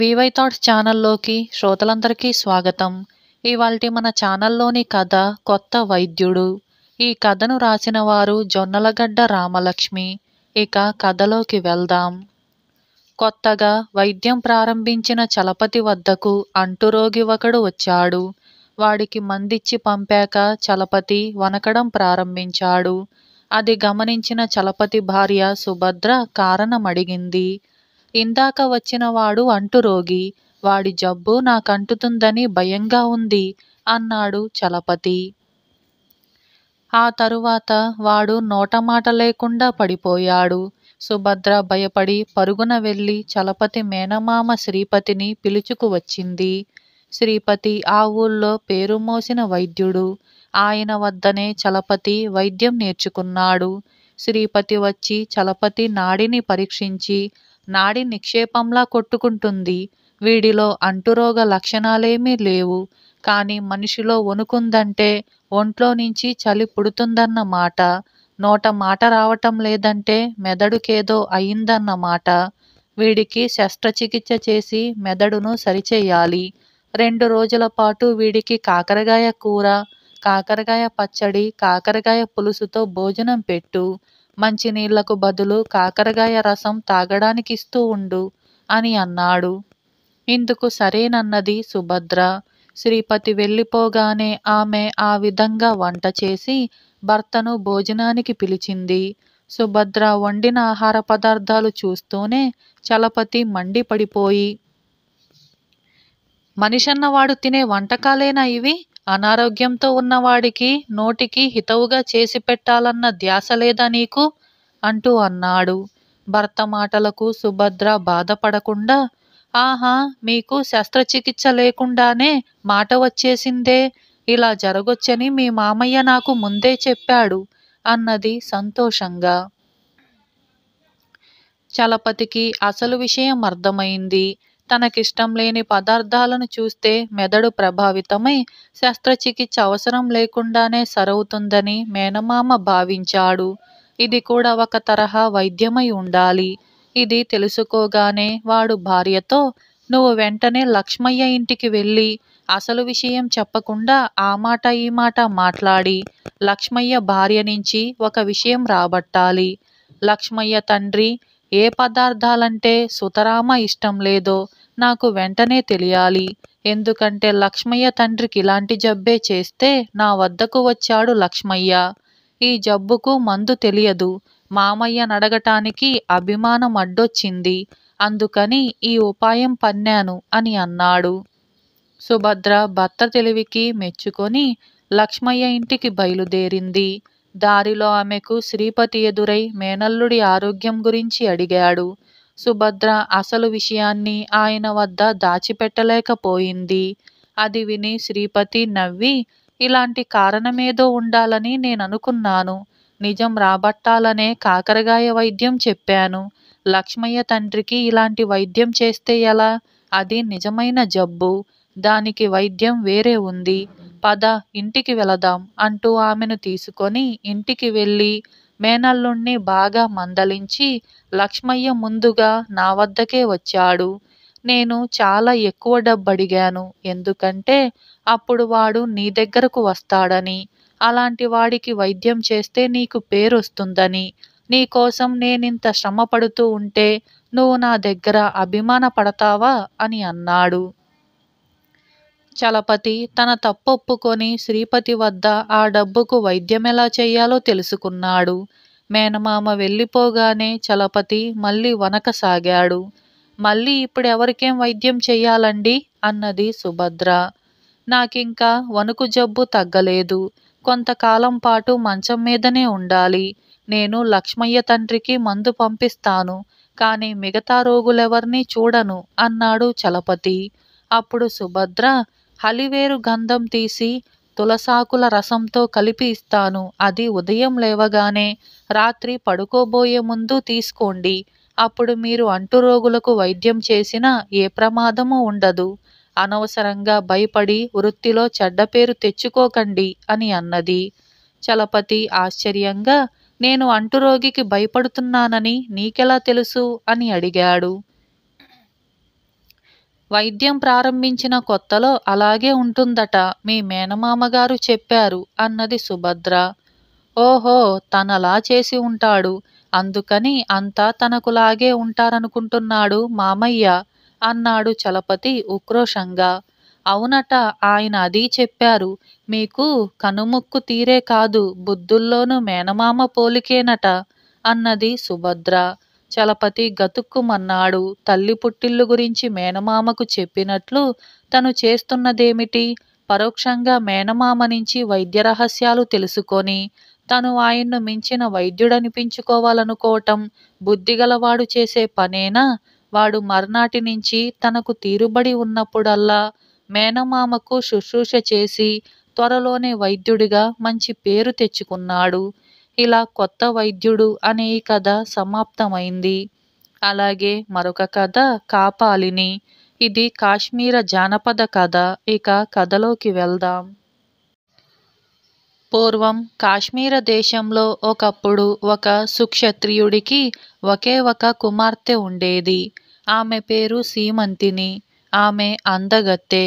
VY thoughts ఛానల్లోకి శ్రోతలందరికీ స్వాగతం ఇవాల్టి మన ఛానల్లోని కథ కొత్త వైద్యుడు ఈ కథను రాసిన వారు జొన్నలగడ్డ రామలక్ష్మి ఇక కథలోకి వెళ్దాం కొత్తగా వైద్యం ప్రారంభించిన చలపతి వద్దకు అంటురోగి ఒకడు వచ్చాడు వాడికి మందిచ్చి పంపాక చలపతి వనకడం ప్రారంభించాడు అది గమనించిన చలపతి భార్య సుభద్ర కారణమడిగింది ఇందాక వచ్చిన వాడు అంటురోగి వాడి జబ్బు నాకంటుతుందని భయంగా ఉంది అన్నాడు చలపతి ఆ తరువాత వాడు నోటమాట లేకుండా పడిపోయాడు సుభద్ర భయపడి పరుగున వెళ్ళి చలపతి మేనమామ శ్రీపతిని పిలుచుకు వచ్చింది శ్రీపతి ఆ ఊళ్ళో పేరు మోసిన వైద్యుడు ఆయన వద్దనే చలపతి వైద్యం నేర్చుకున్నాడు శ్రీపతి వచ్చి చలపతి నాడిని పరీక్షించి నాడి నిక్షేపంలా కొట్టుకుంటుంది వీడిలో అంటురోగ లక్షణాలేమీ లేవు కానీ మనిషిలో వణుకుందంటే ఒంట్లో నుంచి చలి పుడుతుందన్నమాట నోట మాట రావటం లేదంటే మెదడుకేదో అయిందన్నమాట వీడికి శస్త్రచికిత్స చేసి మెదడును సరిచేయాలి రెండు రోజుల పాటు వీడికి కాకరకాయ కూర కాకరకాయ పచ్చడి కాకరకాయ పులుసుతో భోజనం పెట్టు మంచినీళ్లకు బదులు కాకరకాయ రసం తాగడానికిస్తూ ఉండు అని అన్నాడు ఇందుకు సరేనన్నది సుభద్ర శ్రీపతి వెళ్ళిపోగానే ఆమె ఆ విధంగా వంట చేసి భర్తను భోజనానికి పిలిచింది సుభద్ర వండిన ఆహార పదార్థాలు చూస్తూనే చలపతి మండిపడిపోయి మనిషన్నవాడు తినే వంటకాలేనా ఇవి అనారోగ్యంతో ఉన్నవాడికి నోటికి హితవుగా చేసి పెట్టాలన్న ధ్యాస లేదా నీకు అంటూ అన్నాడు భర్త మాటలకు సుభద్ర బాధపడకుండా ఆహా మీకు శస్త్రచికిత్స లేకుండానే మాట వచ్చేసిందే ఇలా జరగొచ్చని మీ మామయ్య నాకు ముందే చెప్పాడు అన్నది సంతోషంగా చలపతికి అసలు విషయం అర్థమైంది తనకిష్టం లేని పదార్థాలను చూస్తే మెదడు ప్రభావితమై శస్త్రచికిత్స అవసరం లేకుండానే సరవుతుందని మేనమామ భావించాడు ఇది కూడా ఒక తరహా వైద్యమై ఉండాలి ఇది తెలుసుకోగానే వాడు భార్యతో నువ్వు వెంటనే లక్ష్మయ్య ఇంటికి వెళ్ళి అసలు విషయం చెప్పకుండా ఆ మాట ఈ మాట మాట్లాడి లక్ష్మయ్య భార్య నుంచి ఒక విషయం రాబట్టాలి లక్ష్మయ్య తండ్రి ఏ పదార్థాలంటే సుతరామ ఇష్టం లేదో నాకు వెంటనే తెలియాలి ఎందుకంటే లక్ష్మయ్య తండ్రికి ఇలాంటి జబ్బే చేస్తే నా వద్దకు వచ్చాడు లక్ష్మయ్య ఈ జబ్బుకు మందు తెలియదు మామయ్య నడగటానికి అభిమానం అడ్డొచ్చింది అందుకని ఈ ఉపాయం పన్నాను అని అన్నాడు సుభద్ర భర్త తెలివికి మెచ్చుకొని లక్ష్మయ్య ఇంటికి బయలుదేరింది దారిలో ఆమెకు శ్రీపతి ఎదురై మేనల్లుడి ఆరోగ్యం గురించి అడిగాడు సుభద్ర అసలు విషయాన్ని ఆయన వద్ద దాచిపెట్టలేకపోయింది అది విని శ్రీపతి నవ్వి ఇలాంటి కారణమేదో ఉండాలని నేననుకున్నాను నిజం రాబట్టాలనే కాకరగాయ వైద్యం చెప్పాను లక్ష్మయ్య తండ్రికి ఇలాంటి వైద్యం చేస్తే ఎలా అది నిజమైన జబ్బు దానికి వైద్యం వేరే ఉంది పద ఇంటికి వెళదాం అంటూ ఆమెను తీసుకొని ఇంటికి వెళ్ళి మేనల్లుణ్ణి బాగా మందలించి లక్ష్మయ్య ముందుగా నా వద్దకే వచ్చాడు నేను చాలా ఎక్కువ డబ్బు అడిగాను ఎందుకంటే అప్పుడు వాడు నీ దగ్గరకు వస్తాడని అలాంటి వాడికి వైద్యం చేస్తే నీకు పేరొస్తుందని నీకోసం నేనింత శ్రమ పడుతూ ఉంటే నువ్వు నా దగ్గర అభిమాన పడతావా అని అన్నాడు చలపతి తన తప్పొప్పుకొని శ్రీపతి వద్ద ఆ డబ్బుకు వైద్యమెలా చేయాలో తెలుసుకున్నాడు మేనమామ వెళ్ళిపోగానే చలపతి మళ్ళీ వనకసాగాడు మళ్ళీ ఇప్పుడు ఎవరికేం వైద్యం చెయ్యాలండి అన్నది సుభద్ర నాకింకా వణుకు జబ్బు తగ్గలేదు కొంతకాలం పాటు మంచం మీదనే ఉండాలి నేను లక్ష్మయ్య తండ్రికి మందు పంపిస్తాను కానీ మిగతా రోగులెవర్నీ చూడను అన్నాడు చలపతి అప్పుడు సుభద్ర హలివేరు గంధం తీసి తులసాకుల రసంతో కలిపి ఇస్తాను అది ఉదయం లేవగానే రాత్రి పడుకోబోయే ముందు తీసుకోండి అప్పుడు మీరు అంటురోగులకు వైద్యం చేసినా ఏ ప్రమాదము ఉండదు అనవసరంగా భయపడి వృత్తిలో చెడ్డ పేరు తెచ్చుకోకండి అని అన్నది చలపతి ఆశ్చర్యంగా నేను అంటురోగికి భయపడుతున్నానని నీకెలా తెలుసు అని అడిగాడు వైద్యం ప్రారంభించిన కొత్తలో అలాగే ఉంటుందట మీ మేనమామగారు చెప్పారు అన్నది సుభద్ర ఓహో తనలా చేసి ఉంటాడు అందుకని అంతా తనకులాగే ఉంటారనుకుంటున్నాడు మామయ్య అన్నాడు చలపతి ఉక్రోషంగా అవునట ఆయన అది చెప్పారు మీకు కనుముక్కు తీరే కాదు బుద్ధుల్లోనూ మేనమామ పోలికేనట అన్నది సుభద్ర చలపతి గతుక్కుమన్నాడు తల్లి పుట్టిల్లు గురించి మేనమామకు చెప్పినట్లు తను చేస్తున్నదేమిటి పరోక్షంగా మేనమామ నుంచి వైద్య రహస్యాలు తెలుసుకొని తను ఆయన్ను మించిన వైద్యుడనిపించుకోవాలనుకోవటం బుద్ధిగలవాడు చేసే పనేనా వాడు మర్నాటి నుంచి తనకు తీరుబడి ఉన్నప్పుడల్లా మేనమామకు శుశ్రూష చేసి త్వరలోనే వైద్యుడిగా మంచి పేరు తెచ్చుకున్నాడు ఇలా కొత్త వైద్యుడు అనే ఈ కథ సమాప్తమైంది అలాగే మరొక కథ కాపాలిని ఇది కాశ్మీర జానపద కథ ఇక కథలోకి వెళ్దాం పూర్వం కాశ్మీర దేశంలో ఒకప్పుడు ఒక సుక్షత్రియుడికి ఒకే ఒక కుమార్తె ఉండేది ఆమె పేరు సీమంతిని ఆమె అందగత్తె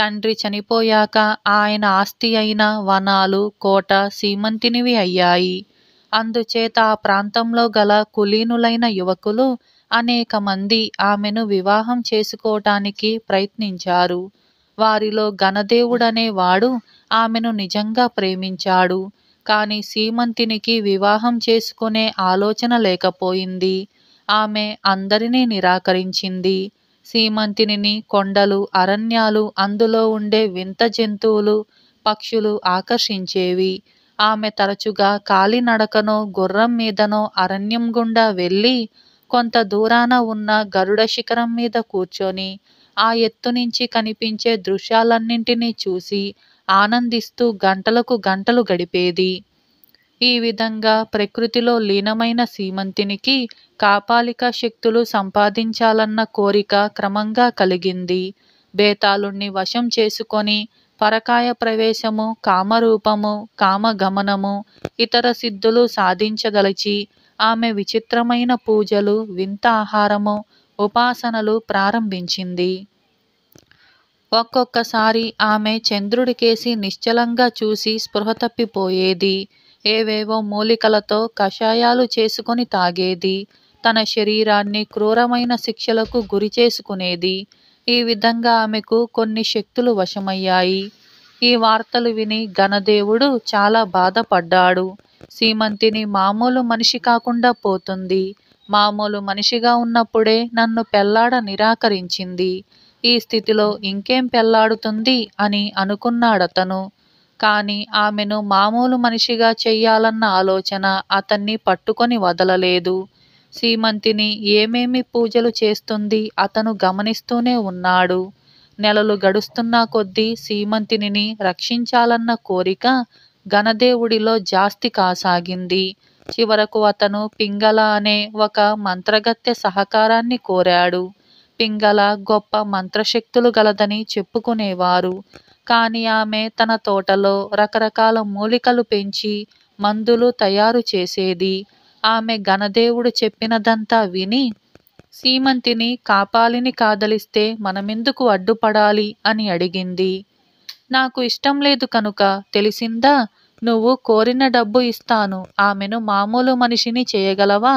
తండ్రి చనిపోయాక ఆయన ఆస్తి అయిన వనాలు కోట సీమంతినివి అయ్యాయి అందుచేత ఆ ప్రాంతంలో గల కులీనులైన యువకులు అనేక మంది ఆమెను వివాహం చేసుకోవటానికి ప్రయత్నించారు వారిలో గణదేవుడనే వాడు ఆమెను నిజంగా ప్రేమించాడు కానీ సీమంతినికి వివాహం చేసుకునే ఆలోచన లేకపోయింది ఆమె అందరినీ నిరాకరించింది సీమంతిని కొండలు అరణ్యాలు అందులో ఉండే వింత జంతువులు పక్షులు ఆకర్షించేవి ఆమె తరచుగా కాలినడకనో గుర్రం మీదనో అరణ్యం గుండా వెళ్ళి కొంత దూరాన ఉన్న గరుడ శిఖరం మీద కూర్చొని ఆ ఎత్తు నుంచి కనిపించే దృశ్యాలన్నింటినీ చూసి ఆనందిస్తూ గంటలకు గంటలు గడిపేది ఈ విధంగా ప్రకృతిలో లీనమైన సీమంతినికి కాపాలిక శక్తులు సంపాదించాలన్న కోరిక క్రమంగా కలిగింది బేతాళుణ్ణి వశం చేసుకొని పరకాయ ప్రవేశము కామరూపము కామగమనము ఇతర సిద్ధులు సాధించదలచి ఆమె విచిత్రమైన పూజలు వింత ఆహారము ఉపాసనలు ప్రారంభించింది ఒక్కొక్కసారి ఆమె చంద్రుడికేసి నిశ్చలంగా చూసి స్పృహ తప్పిపోయేది ఏవేవో మూలికలతో కషాయాలు చేసుకొని తాగేది తన శరీరాన్ని క్రూరమైన శిక్షలకు గురి చేసుకునేది ఈ విధంగా ఆమెకు కొన్ని శక్తులు వశమయ్యాయి ఈ వార్తలు విని ఘనదేవుడు చాలా బాధపడ్డాడు సీమంతిని మామూలు మనిషి కాకుండా పోతుంది మామూలు మనిషిగా ఉన్నప్పుడే నన్ను పెళ్లాడ నిరాకరించింది ఈ స్థితిలో ఇంకేం పెళ్లాడుతుంది అని అనుకున్నాడతను కానీ ఆమెను మామూలు మనిషిగా చెయ్యాలన్న ఆలోచన అతన్ని పట్టుకొని వదలలేదు. సీమంతిని ఏమేమి పూజలు చేస్తుంది అతను గమనిస్తూనే ఉన్నాడు నెలలు గడుస్తున్న కొద్దీ సీమంతిని రక్షించాలన్న కోరిక ఘనదేవుడిలో జాస్తి కాసాగింది. చివరకు అతను పింగళ అనే ఒక మంత్రగత్తె సహకారాన్ని కోరాడు. పింగళ గొప్ప మంత్రశక్తులు గలదని చెప్పుకునేవారు. కానీ ఆమె తన తోటలో రకరకాల మూలికలు పెంచి మందులు తయారు చేసేది ఆమె గణదేవుడు చెప్పినదంతా విని సీమంతిని కాపాలిని కాదలిస్తే మనమెందుకు అడ్డుపడాలి అని అడిగింది నాకు ఇష్టం లేదు కనుక తెలిసిందా నువ్వు కోరిన డబ్బు ఇస్తాను ఆమెను మామూలు మనిషిని చేయగలవా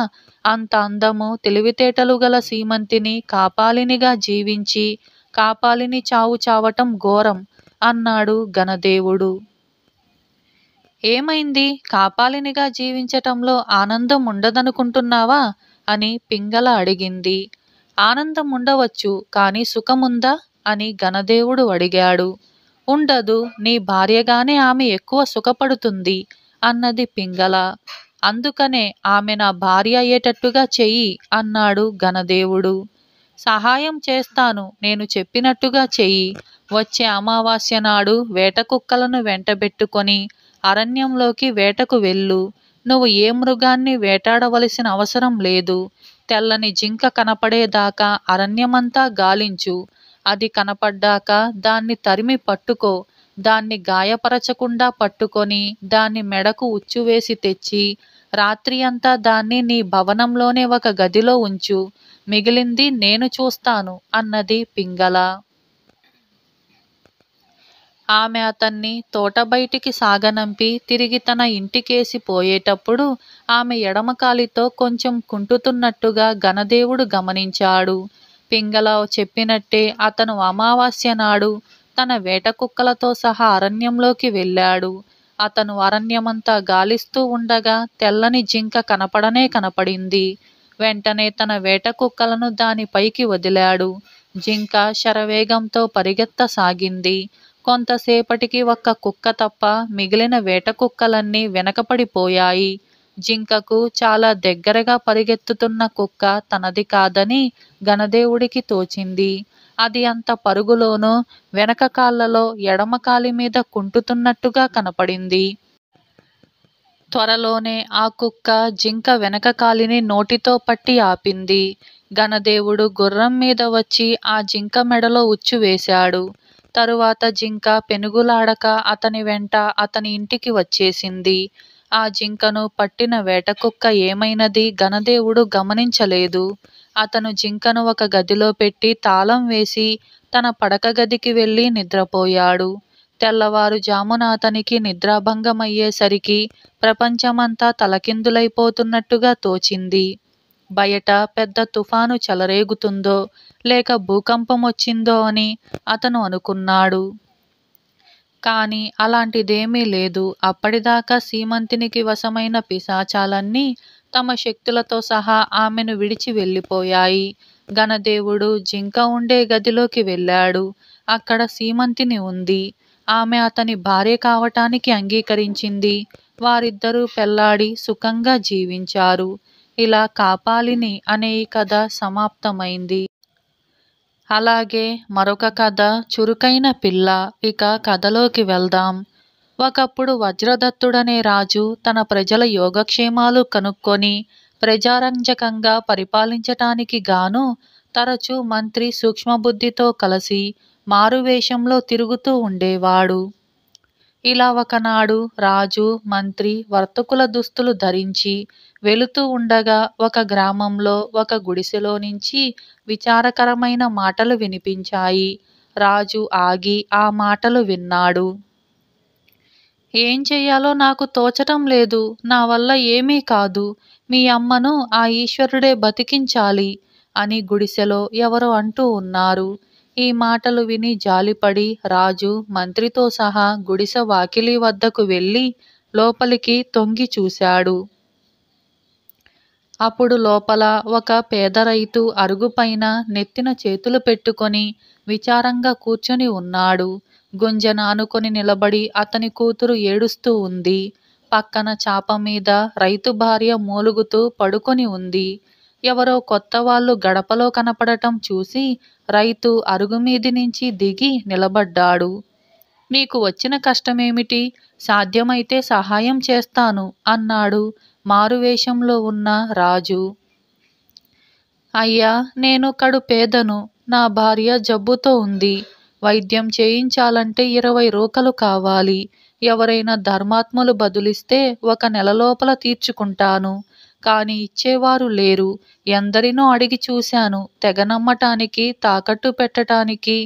అంత అందము తెలివితేటలు గల సీమంతిని కాపాలినిగా జీవించి కాపాలిని చావు చావటం ఘోరం అన్నాడు గణదేవుడు ఏమైంది కాపాలినిగా జీవించటంలో ఆనందం ఉండదనుకుంటున్నావా అని పింగళ అడిగింది ఆనందం ఉండవచ్చు కానీ సుఖముందా అని గణదేవుడు అడిగాడు ఉండదు నీ భార్యగానే ఆమె ఎక్కువ సుఖపడుతుంది అన్నది పింగళ అందుకనే ఆమె నా భార్య అయ్యేటట్టుగా చెయ్యి అన్నాడు గణదేవుడు సహాయం చేస్తాను నేను చెప్పినట్టుగా చెయ్యి వచ్చే అమావాస్య నాడు వేటకుక్కలను వెంటబెట్టుకొని అరణ్యంలోకి వేటకు వెళ్ళు నువ్వు ఏ మృగాన్ని వేటాడవలసిన అవసరం లేదు తెల్లని జింక కనపడేదాకా అరణ్యమంతా గాలించు అది కనపడ్డాక దాన్ని తరిమి పట్టుకో దాన్ని గాయపరచకుండా పట్టుకొని దాన్ని మెడకు ఉచ్చువేసి తెచ్చి రాత్రి అంతా దాన్ని నీ భవనంలోనే ఒక గదిలో ఉంచు మిగిలింది నేను చూస్తాను అన్నది పింగళ ఆమె అతన్ని తోట బయటికి సాగనంపి తిరిగి తన ఇంటికేసి పోయేటప్పుడు ఆమె ఎడమకాలితో కొంచెం కుంటుతున్నట్టుగా గణదేవుడు గమనించాడు పింగళ చెప్పినట్టే అతను అమావాస్య నాడు తన వేట కుక్కలతో సహా అరణ్యంలోకి వెళ్ళాడు అతను అరణ్యమంతా గాలిస్తూ ఉండగా తెల్లని జింక కనపడనే కనపడింది వెంటనే తన వేట కుక్కలను దానిపైకి వదిలాడు జింక శరవేగంతో పరిగెత్తసాగింది కొంతసేపటికి ఒక్క కుక్క తప్ప మిగిలిన వేట కుక్కలన్నీ వెనకపడిపోయాయి జింకకు చాలా దగ్గరగా పరిగెత్తుతున్న కుక్క తనది కాదని గణదేవుడికి తోచింది అది అంత పరుగులోనూ వెనక కాళ్ళలో ఎడమ కాలి మీద కుంటుతున్నట్టుగా కనపడింది త్వరలోనే ఆ కుక్క జింక వెనక కాలిని నోటితో పట్టి ఆపింది గణదేవుడు గుర్రం మీద వచ్చి ఆ జింక మెడలో ఉచ్చు వేశాడు తరువాత జింక పెనుగులాడక అతని వెంట అతని ఇంటికి వచ్చేసింది. ఆ జింకను పట్టిన వేటకుక్క ఏమైనది ఘనదేవుడు గమనించలేదు. అతను జింకను ఒక గదిలో పెట్టి తాళం వేసి తన పడక గదికి వెళ్ళి నిద్రపోయాడు. తెల్లవారుజామున అతనికి నిద్రాభంగమయ్యేసరికి ప్రపంచమంతా తలకిందులైపోతున్నట్టుగా తోచింది. బయట పెద్ద తుఫాను చెలరేగుతుందో లేక భూకంపం వచ్చిందో అని అతను అనుకున్నాడు కానీ అలాంటిదేమీ లేదు అప్పటిదాకా సీమంతినికి వశమైన పిశాచాలన్నీ తమ శక్తులతో సహా ఆమెను విడిచి వెళ్ళిపోయాయి గణదేవుడు జింక ఉండే గదిలోకి వెళ్ళాడు అక్కడ సీమంతిని ఉంది ఆమె అతని భార్య కావటానికి అంగీకరించింది వారిద్దరూ పెళ్లాడి సుఖంగా జీవించారు ఇలా కాపాలిని అనే ఈ కథ సమాప్తమైంది అలాగే మరొక కథ చురుకైన పిల్ల ఇక కథలోకి వెళ్దాం ఒకప్పుడు వజ్రదత్తుడనే రాజు తన ప్రజల యోగక్షేమాలు కనుక్కొని ప్రజారంజకంగా పరిపాలించటానికి గాను తరచూ మంత్రి సూక్ష్మబుద్ధితో కలిసి మారువేషంలో తిరుగుతూ ఉండేవాడు ఇలా ఒకనాడు రాజు మంత్రి వర్తకుల దుస్తులు ధరించి వెళుతూ ఉండగా ఒక గ్రామంలో ఒక గుడిసెలో నుంచి విచారకరమైన మాటలు వినిపించాయి రాజు ఆగి ఆ మాటలు విన్నాడు ఏం చెయ్యాలో నాకు తోచటం లేదు నా వల్ల ఏమీ కాదు మీ అమ్మను ఆ ఈశ్వరుడే బతికించాలి అని గుడిసెలో ఎవరో అంటూ ఉన్నారు ఈ మాటలు విని జాలిపడి రాజు మంత్రితో సహా గుడిసె వాకిలి వద్దకు వెళ్ళి లోపలికి తొంగి చూశాడు అప్పుడు లోపల ఒక పేదరైతు అరుగుపైన నెత్తిన చేతులు పెట్టుకొని విచారంగా కూర్చుని ఉన్నాడు గుంజన అనుకొని నిలబడి అతని కూతురు ఏడుస్తూ ఉంది పక్కన చాప మీద రైతు భార్య మూలుగుతూ పడుకొని ఉంది ఎవరో కొత్త వాళ్ళు గడపలో కనపడటం చూసి రైతు అరుగుమీది నుంచి దిగి నిలబడ్డాడు మీకు వచ్చిన కష్టమేమిటి సాధ్యమైతే సహాయం చేస్తాను అన్నాడు మారువేషంలో ఉన్న రాజు అయ్యా నేను కడు పేదను నా భార్య జబ్బుతో ఉంది వైద్యం చేయించాలంటే ఇరవై రూకలు కావాలి ఎవరైనా ధర్మాత్ములు బదులిస్తే ఒక నెల లోపల తీర్చుకుంటాను కాని ఇచ్చేవారు లేరు ఎందరినో అడిగి చూశాను తెగ నమ్మటానికి తాకట్టు పెట్టటానికి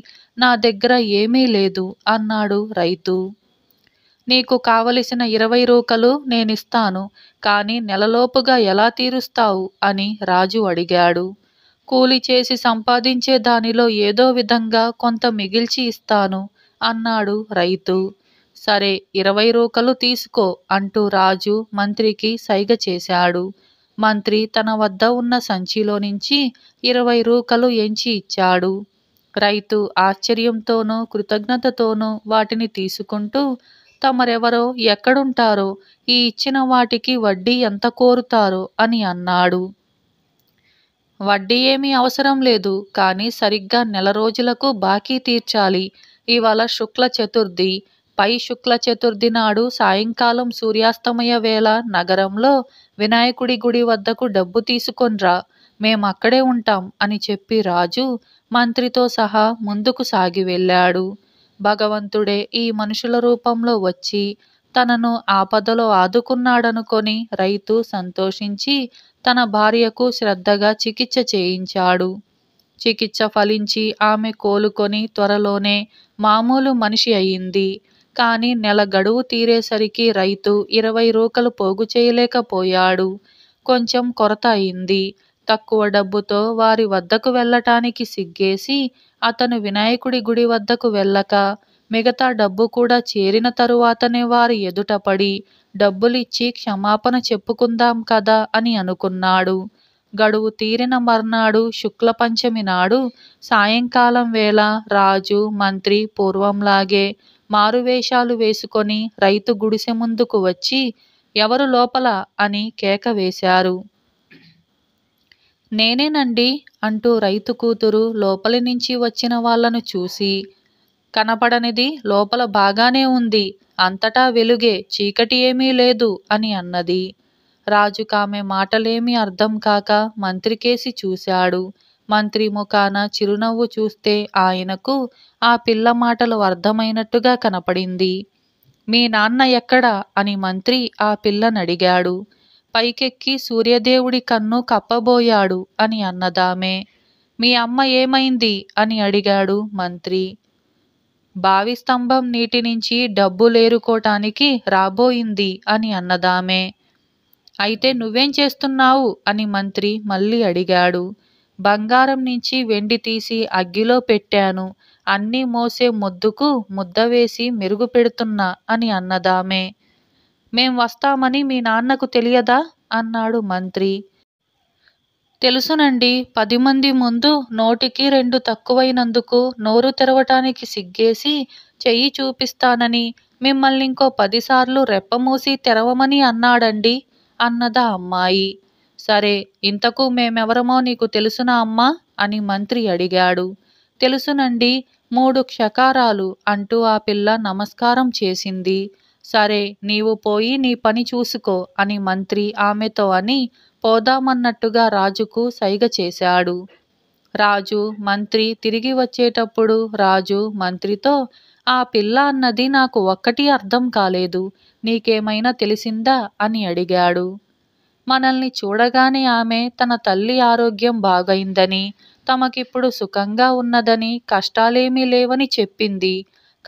నా దగ్గర ఏమీ లేదు అన్నాడు రైతు నీకు కావలసిన ఇరవై రూకలు నేనిస్తాను కాని నెలలోపుగా ఎలా తీరుస్తావు అని రాజు అడిగాడు కూలి చేసి సంపాదించే దానిలో ఏదో విధంగా కొంత మిగిల్చి ఇస్తాను అన్నాడు రైతు సరే ఇరవై రూకలు తీసుకో అంటూ రాజు మంత్రికి సైగ చేశాడు మంత్రి తన వద్ద ఉన్న సంచిలో నుంచి ఇరవై రూకలు ఎంచి ఇచ్చాడు రైతు ఆశ్చర్యంతోనూ కృతజ్ఞతతోనూ వాటిని తీసుకుంటూ తమరెవరో ఎక్కడుంటారో ఈ ఇచ్చిన వాటికి వడ్డీ ఎంత కోరుతారో అని అన్నాడు వడ్డీ ఏమీ అవసరం లేదు కానీ సరిగ్గా నెల రోజులకు బాకీ తీర్చాలి ఇవాళ శుక్ల చతుర్థి పై శుక్ల చతుర్థి నాడు సాయంకాలం సూర్యాస్తమయ వేళ నగరంలో వినాయకుడి గుడి వద్దకు డబ్బు తీసుకొన్రా మేమక్కడే ఉంటాం అని చెప్పి రాజు మంత్రితో సహా ముందుకు సాగి వెళ్ళాడు భగవంతుడే ఈ మనుషుల రూపంలో వచ్చి తనను ఆపదలో ఆదుకున్నాడనుకొని రైతు సంతోషించి తన భార్యకు శ్రద్ధగా చికిత్స చేయించాడు చికిత్స ఫలించి ఆమె కోలుకొని త్వరలోనే మామూలు మనిషి అయింది కాని నెల గడువు తీరేసరికి రైతు ఇరవై రూకలు పోగు చేయలేకపోయాడు కొంచెం కొరత అయింది తక్కువ డబ్బుతో వారి వద్దకు వెళ్ళటానికి సిగ్గేసి అతను వినాయకుడి గుడి వద్దకు వెళ్ళక మిగతా డబ్బు కూడా చేరిన తరువాతనే వారి ఎదుటపడి డబ్బులిచ్చి క్షమాపణ చెప్పుకుందాం కదా అని అనుకున్నాడు గడువు తీరిన మర్నాడు శుక్లపంచమి నాడు సాయంకాలం వేళ రాజు మంత్రి పూర్వంలాగే మారువేషాలు వేసుకొని రైతు గుడిసె ముందుకు వచ్చి ఎవరు లోపల అని కేక వేశారు నేనేనండి అంటూ రైతు కూతురు లోపలి నుంచి వచ్చిన వాళ్లను చూసి కనపడనిది లోపల బాగానే ఉంది అంతటా వెలుగే చీకటి ఏమీ లేదు అని అన్నది రాజుకామె మాటలేమీ అర్థం కాక మంత్రికేసి చూశాడు మంత్రి ముఖాన చిరునవ్వు చూస్తే ఆయనకు ఆ పిల్ల మాటలు అర్థమైనట్టుగా కనపడింది మీ నాన్న ఎక్కడ అని మంత్రి ఆ పిల్లనడిగాడు పైకెక్కి సూర్యదేవుడి కన్ను కప్పబోయాడు అని అన్నదామే మీ అమ్మ ఏమైంది అని అడిగాడు మంత్రి బావి స్తంభం నీటి నుంచి డబ్బు లేరుకోటానికి రాబోయింది అని అన్నదామే అయితే నువ్వేం చేస్తున్నావు అని మంత్రి మళ్ళీ అడిగాడు బంగారం నుంచి వెండి తీసి అగ్గిలో పెట్టాను అన్నీ మోసే ముద్దుకు ముద్ద వేసి మెరుగు పెడుతున్నా అని అన్నదామే మేం వస్తామని మీ నాన్నకు తెలియదా అన్నాడు మంత్రి తెలుసునండి పది మంది ముందు నోటికి రెండు తక్కువైనందుకు నోరు తెరవటానికి సిగ్గేసి చెయ్యి చూపిస్తానని మిమ్మల్ని ఇంకో పదిసార్లు రెప్పమూసి తెరవమని అన్నాడండి అన్నదా అమ్మాయి సరే ఇంతకు మేమెవరమో నీకు తెలుసునా అమ్మా అని మంత్రి అడిగాడు తెలుసునండి మూడు క్షకారాలు అంటూ ఆ పిల్ల నమస్కారం చేసింది సరే నీవు పోయి నీ పని చూసుకో అని మంత్రి ఆమెతో అని పోదామన్నట్టుగా రాజుకు సైగ చేశాడు రాజు మంత్రి తిరిగి వచ్చేటప్పుడు రాజు మంత్రితో ఆ పిల్ల అన్నది నాకు ఒక్కటి అర్థం కాలేదు నీకేమైనా తెలిసిందా అని అడిగాడు మనల్ని చూడగానే ఆమె తన తల్లి ఆరోగ్యం బాగైందని తమకిప్పుడు సుఖంగా ఉన్నదని కష్టాలేమీ లేవని చెప్పింది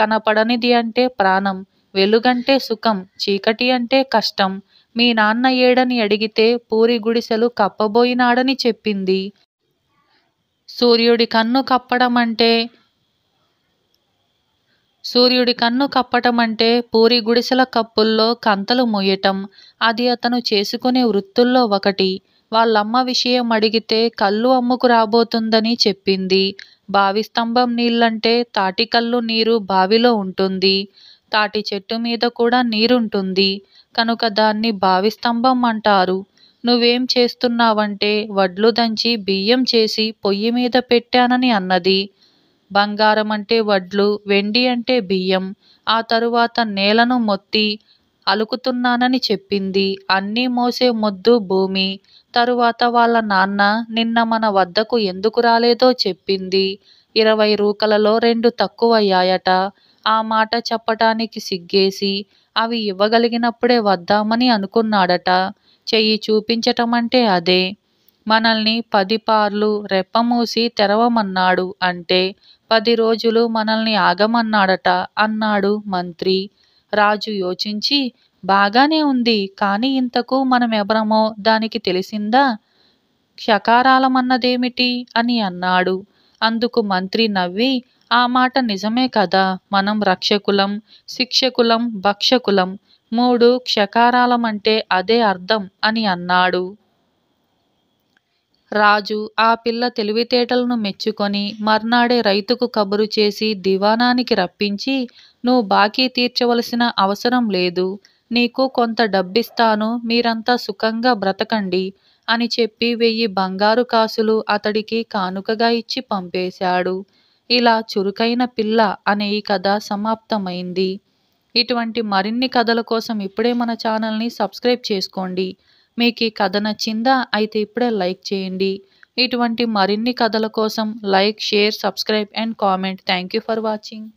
కనపడనిది అంటే ప్రాణం వెలుగంటే సుఖం చీకటి అంటే కష్టం మీ నాన్న ఏడని అడిగితే పూరి గుడిసెలు కప్పబోయినాడని చెప్పింది సూర్యుడి కన్ను కప్పడం అంటే సూర్యుడి కన్ను కప్పటమంటే పూరి గుడిసెల కప్పుల్లో కంతలు మూయటం అది అతను చేసుకునే వృత్తుల్లో ఒకటి వాళ్ళమ్మ విషయం అడిగితే కళ్ళు అమ్ముకు రాబోతుందని చెప్పింది బావి స్తంభం నీళ్ళంటే తాటికల్లు నీరు బావిలో ఉంటుంది తాటి చెట్టు మీద కూడా నీరుంటుంది కనుక దాన్ని బావి స్తంభం అంటారు నువ్వేం చేస్తున్నావంటే వడ్లు దంచి బియ్యం చేసి పొయ్యి మీద పెట్టానని అన్నది బంగారం అంటే వడ్లు వెండి అంటే బియ్యం ఆ తరువాత నేలను మొత్తి అలుకుతున్నానని చెప్పింది అన్నీ మోసే మొద్దు భూమి తరువాత వాళ్ళ నాన్న నిన్న మన వద్దకు ఎందుకు రాలేదో చెప్పింది ఇరవై రూకలలో రెండు తక్కువయ్యాయట ఆ మాట చెప్పటానికి సిగ్గేసి అవి ఇవ్వగలిగినప్పుడే వద్దామని అనుకున్నాడట చెయ్యి చూపించటమంటే అదే మనల్ని పదిపార్లు రెప్పమూసి తెరవమన్నాడు అంటే పది రోజులు మనల్ని ఆగమన్నాడట అన్నాడు మంత్రి రాజు యోచించి బాగానే ఉంది కానీ ఇంతకు మనం ఎవరమో దానికి తెలిసిందా క్షకారాలమన్నదేమిటి అని అన్నాడు అందుకు మంత్రి నవ్వి ఆ మాట నిజమే కదా మనం రక్షకులం శిక్షకులం భక్షకులం మూడు క్షకారాలమంటే అదే అర్థం అని అన్నాడు రాజు ఆ పిల్ల తెలివితేటలను మెచ్చుకొని మర్నాడే రైతుకు కబురు చేసి దివానానికి రప్పించి నువ్వు బాకీ తీర్చవలసిన అవసరం లేదు నీకు కొంత డబ్బిస్తాను మీరంతా సుఖంగా బ్రతకండి అని చెప్పి వెయ్యి బంగారు కాసులు అతడికి కానుకగా ఇచ్చి పంపేశాడు ఇలా చురుకైన పిల్ల అనే ఈ కథ సమాప్తమైంది ఇటువంటి మరిన్ని కథల కోసం ఇప్పుడే మన ఛానల్ని సబ్స్క్రైబ్ చేసుకోండి మీకు ఈ కథ నచ్చిందా అయితే ఇప్పుడే లైక్ చేయండి ఇటువంటి మరిన్ని కథల కోసం like share subscribe and comment thank for watching